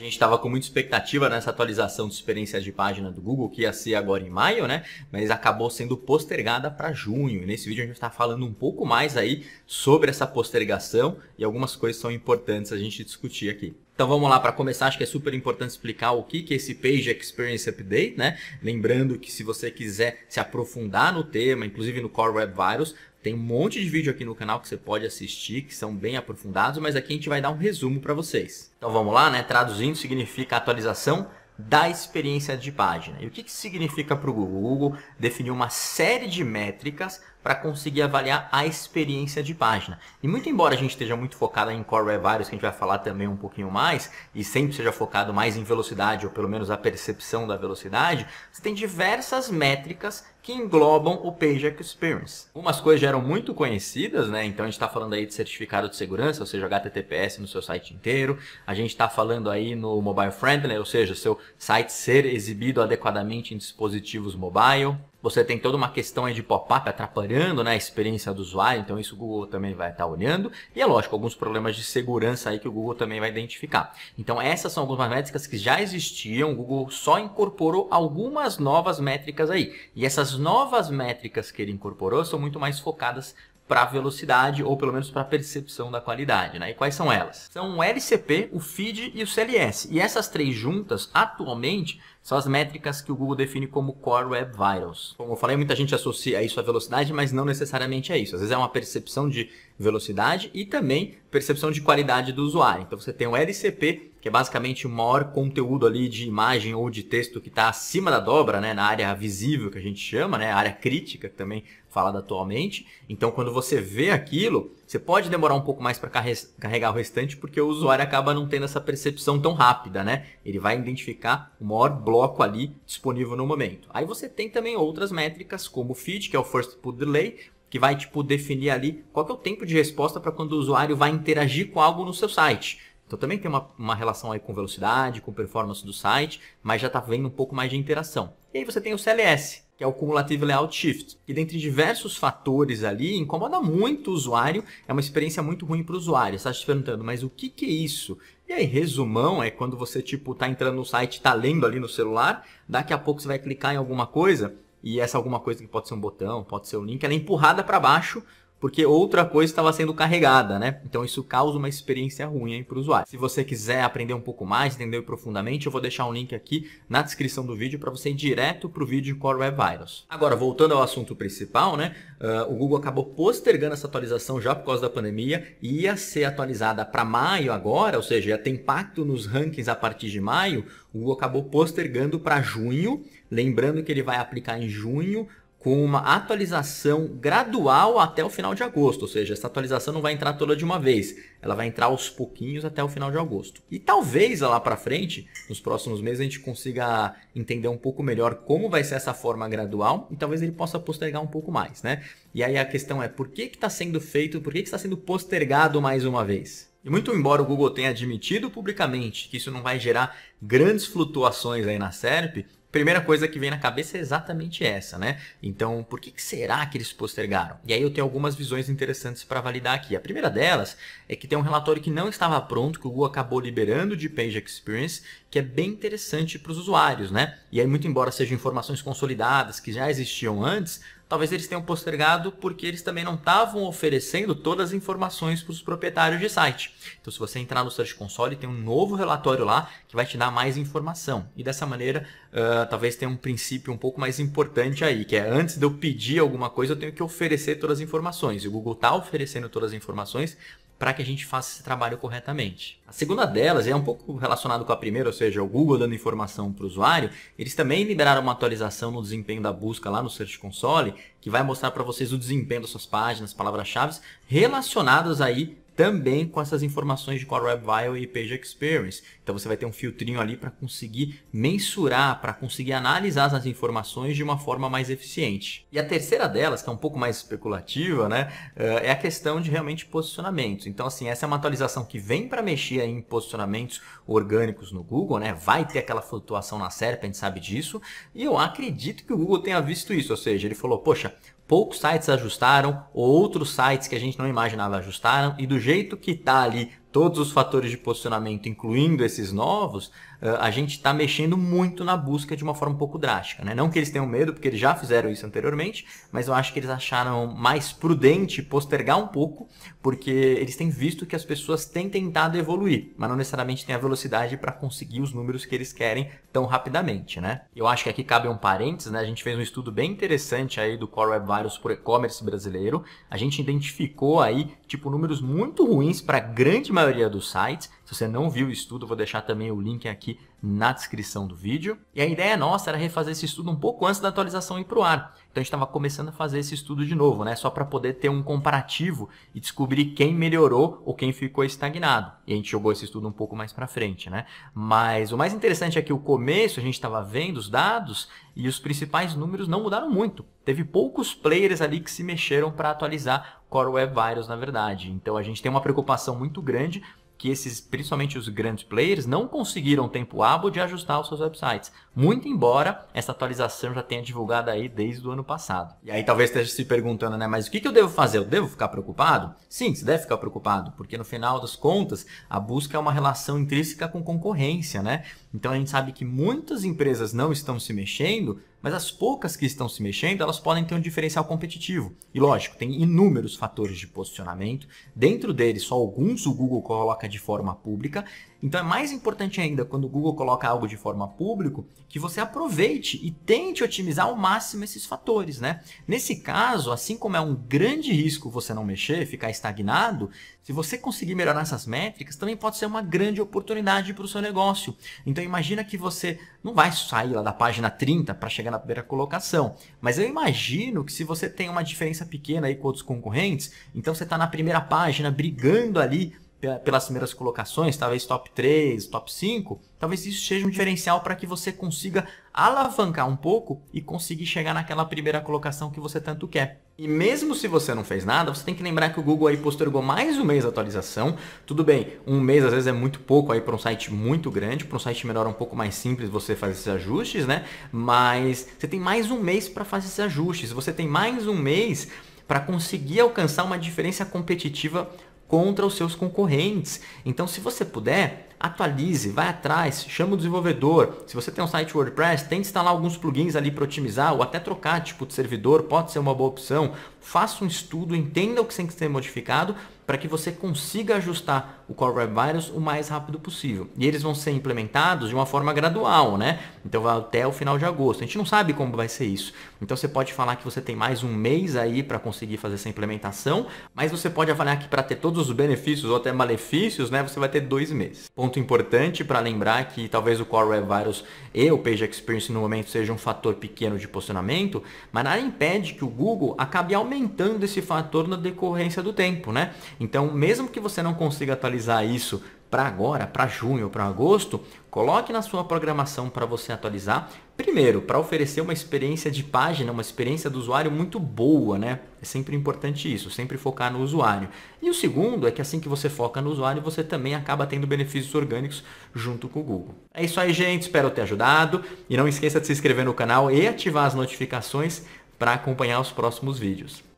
A gente estava com muita expectativa nessa atualização de experiências de página do Google, que ia ser agora em maio, né? Mas acabou sendo postergada para junho. E nesse vídeo a gente está falando um pouco mais aí sobre essa postergação e algumas coisas são importantes a gente discutir aqui. Então vamos lá para começar, acho que é super importante explicar o que que é esse Page Experience Update, né? Lembrando que se você quiser se aprofundar no tema, inclusive no Core Web Virus, tem um monte de vídeo aqui no canal que você pode assistir, que são bem aprofundados, mas aqui a gente vai dar um resumo para vocês. Então vamos lá, né? Traduzindo significa atualização da experiência de página. E o que, que significa para o Google? O Google definiu uma série de métricas para conseguir avaliar a experiência de página. E muito embora a gente esteja muito focado em Core Web Vários, que a gente vai falar também um pouquinho mais, e sempre seja focado mais em velocidade, ou pelo menos a percepção da velocidade, você tem diversas métricas que englobam o Page Experience. Umas coisas já eram muito conhecidas, né? Então a gente está falando aí de certificado de segurança, ou seja, HTTPS no seu site inteiro. A gente está falando aí no mobile friendly, né? ou seja, seu site ser exibido adequadamente em dispositivos mobile. Você tem toda uma questão aí de pop-up atrapalhando né, a experiência do usuário, então isso o Google também vai estar tá olhando. E é lógico, alguns problemas de segurança aí que o Google também vai identificar. Então essas são algumas métricas que já existiam, o Google só incorporou algumas novas métricas aí. E essas novas métricas que ele incorporou são muito mais focadas para velocidade ou pelo menos para percepção da qualidade, né? E quais são elas? São o LCP, o feed e o CLS. E essas três juntas, atualmente, são as métricas que o Google define como Core Web Vitals. Como eu falei, muita gente associa isso à velocidade, mas não necessariamente é isso. Às vezes é uma percepção de velocidade e também percepção de qualidade do usuário. Então você tem o LCP, que é basicamente o maior conteúdo ali de imagem ou de texto que está acima da dobra, né, na área visível que a gente chama, né, área crítica também falada atualmente. Então quando você vê aquilo, você pode demorar um pouco mais para carregar o restante, porque o usuário acaba não tendo essa percepção tão rápida, né? Ele vai identificar o maior bloco ali disponível no momento. Aí você tem também outras métricas, como o feed, que é o first put delay, que vai tipo definir ali qual é o tempo de resposta para quando o usuário vai interagir com algo no seu site. Então também tem uma, uma relação aí com velocidade, com performance do site, mas já está vendo um pouco mais de interação. E aí você tem o CLS, que é o Cumulative Layout Shift, que dentre diversos fatores ali incomoda muito o usuário, é uma experiência muito ruim para o usuário. Você está se perguntando, mas o que, que é isso? E aí, resumão é quando você tipo tá entrando no site, tá lendo ali no celular, daqui a pouco você vai clicar em alguma coisa, e essa é alguma coisa que pode ser um botão, pode ser um link, ela é empurrada para baixo porque outra coisa estava sendo carregada, né? Então isso causa uma experiência ruim para o usuário. Se você quiser aprender um pouco mais, entender profundamente, eu vou deixar um link aqui na descrição do vídeo para você ir direto para o vídeo Core Web Virus. Agora, voltando ao assunto principal, né? Uh, o Google acabou postergando essa atualização já por causa da pandemia e ia ser atualizada para maio agora, ou seja, ia ter impacto nos rankings a partir de maio. O Google acabou postergando para junho, lembrando que ele vai aplicar em junho com uma atualização gradual até o final de agosto, ou seja, essa atualização não vai entrar toda de uma vez, ela vai entrar aos pouquinhos até o final de agosto. E talvez lá para frente, nos próximos meses, a gente consiga entender um pouco melhor como vai ser essa forma gradual e talvez ele possa postergar um pouco mais, né? E aí a questão é por que está sendo feito, por que está sendo postergado mais uma vez? E muito embora o Google tenha admitido publicamente que isso não vai gerar grandes flutuações aí na SERP, primeira coisa que vem na cabeça é exatamente essa, né? Então, por que, será que eles postergaram? E aí eu tenho algumas visões interessantes para validar aqui. A primeira delas é que tem um relatório que não estava pronto, que o Google acabou liberando de Page Experience, que é bem interessante para os usuários, né? E aí, muito embora sejam informações consolidadas que já existiam antes, talvez eles tenham postergado porque eles também não estavam oferecendo todas as informações para os proprietários de site. Então, se você entrar no Search Console, tem um novo relatório lá que vai te dar mais informação. E dessa maneira, uh, talvez tenha um princípio um pouco mais importante aí, que é antes de eu pedir alguma coisa, eu tenho que oferecer todas as informações. E o Google está oferecendo todas as informações, para que a gente faça esse trabalho corretamente. A segunda delas é um pouco relacionado com a primeira, ou seja, o Google dando informação para o usuário. Eles também liberaram uma atualização no desempenho da busca lá no Search Console, que vai mostrar para vocês o desempenho das suas páginas, palavras-chave relacionadas aí também com essas informações de Core é Web Vial e Page Experience. Então você vai ter um filtrinho ali para conseguir mensurar, para conseguir analisar essas informações de uma forma mais eficiente. E a terceira delas, que é um pouco mais especulativa, né, eh, é a questão de realmente posicionamentos. Então assim, essa é uma atualização que vem para mexer em posicionamentos orgânicos no Google, né? Vai ter aquela flutuação na SERP, a gente sabe disso, e eu acredito que o Google tenha visto isso, ou seja, ele falou, poxa, poucos sites ajustaram, outros sites que a gente não imaginava ajustaram, e do jeito que tá ali todos os fatores de posicionamento, incluindo esses novos, eh, a gente está mexendo muito na busca de uma forma um pouco drástica. Né? Não que eles tenham medo, porque eles já fizeram isso anteriormente, mas eu acho que eles acharam mais prudente postergar um pouco, porque eles têm visto que as pessoas têm tentado evoluir, mas não necessariamente têm a velocidade para conseguir os números que eles querem tão rapidamente. Né? Eu acho que aqui cabe um parênteses, né? a gente fez um estudo bem interessante aí do Core Web Values por e-commerce brasileiro, a gente identificou aí tipo números muito ruins para a grande maioria maioria dos sites. Se você não viu o estudo, vou deixar também o link aqui na descrição do vídeo. E a ideia nossa era refazer esse estudo um pouco antes da atualização ir para o ar. Então a gente estava começando a fazer esse estudo de novo, né? Só para poder ter um comparativo e descobrir quem melhorou ou quem ficou estagnado. E a gente jogou esse estudo um pouco mais para frente, né? Mas o mais interessante é que o começo a gente estava vendo os dados e os principais números não mudaram muito. Teve poucos players ali que se mexeram para atualizar Core Web Virus, na verdade. Então a gente tem uma preocupação muito grande que esses, principalmente os grandes players, não conseguiram tempo hábil de ajustar os seus websites. Muito embora essa atualização já tenha divulgado aí desde o ano passado. E aí talvez esteja se perguntando, né? Mas o que, que eu devo fazer? Eu devo ficar preocupado? Sim, você deve ficar preocupado, porque no final das contas, a busca é uma relação intrínseca com concorrência, né? Então a gente sabe que muitas empresas não estão se mexendo mas as poucas que estão se mexendo, elas podem ter um diferencial competitivo. E lógico, tem inúmeros fatores de posicionamento. Dentro deles, só alguns o Google coloca de forma pública. Então é mais importante ainda quando o Google coloca algo de forma pública, que você aproveite e tente otimizar ao máximo esses fatores, né? Nesse caso, assim como é um grande risco você não mexer, ficar estagnado, se você conseguir melhorar essas métricas, também pode ser uma grande oportunidade para o seu negócio. Então imagina que você não vai sair lá da página 30 para chegar chega na primeira colocação. Mas eu imagino que se você tem uma diferença pequena aí com outros concorrentes, então você está na primeira página brigando ali pelas primeiras colocações, talvez top 3, top 5, talvez isso seja um diferencial para que você consiga alavancar um pouco e conseguir chegar naquela primeira colocação que você tanto quer. E mesmo se você não fez nada, você tem que lembrar que o Google aí postergou mais um mês a atualização. Tudo bem, um mês às vezes é muito pouco aí para um site muito grande, para um site menor é um pouco mais simples você fazer esses ajustes, né? Mas você tem mais um mês para fazer esses ajustes, você tem mais um mês para conseguir alcançar uma diferença competitiva contra os seus concorrentes. Então, se você puder, atualize, vai atrás, chama o desenvolvedor. Se você tem um site WordPress, tente instalar alguns plugins ali para otimizar ou até trocar tipo de servidor, pode ser uma boa opção. Faça um estudo, entenda o que tem que ser modificado para que você consiga ajustar o Core Web Virus o mais rápido possível. E eles vão ser implementados de uma forma gradual, né? Então vai até o final de agosto. A gente não sabe como vai ser isso. Então você pode falar que você tem mais um mês aí para conseguir fazer essa implementação, mas você pode avaliar que para ter todos os benefícios ou até malefícios, né, você vai ter dois meses ponto importante para lembrar que talvez o Core Web Virus e o Page Experience no momento seja um fator pequeno de posicionamento, mas nada impede que o Google acabe aumentando esse fator na decorrência do tempo, né? Então, mesmo que você não consiga atualizar isso para agora, para junho, para agosto, coloque na sua programação para você atualizar. Primeiro, para oferecer uma experiência de página, uma experiência do usuário muito boa, né? É sempre importante isso, sempre focar no usuário. E o segundo é que assim que você foca no usuário, você também acaba tendo benefícios orgânicos junto com o Google. É isso aí, gente. Espero ter ajudado. E não esqueça de se inscrever no canal e ativar as notificações para acompanhar os próximos vídeos.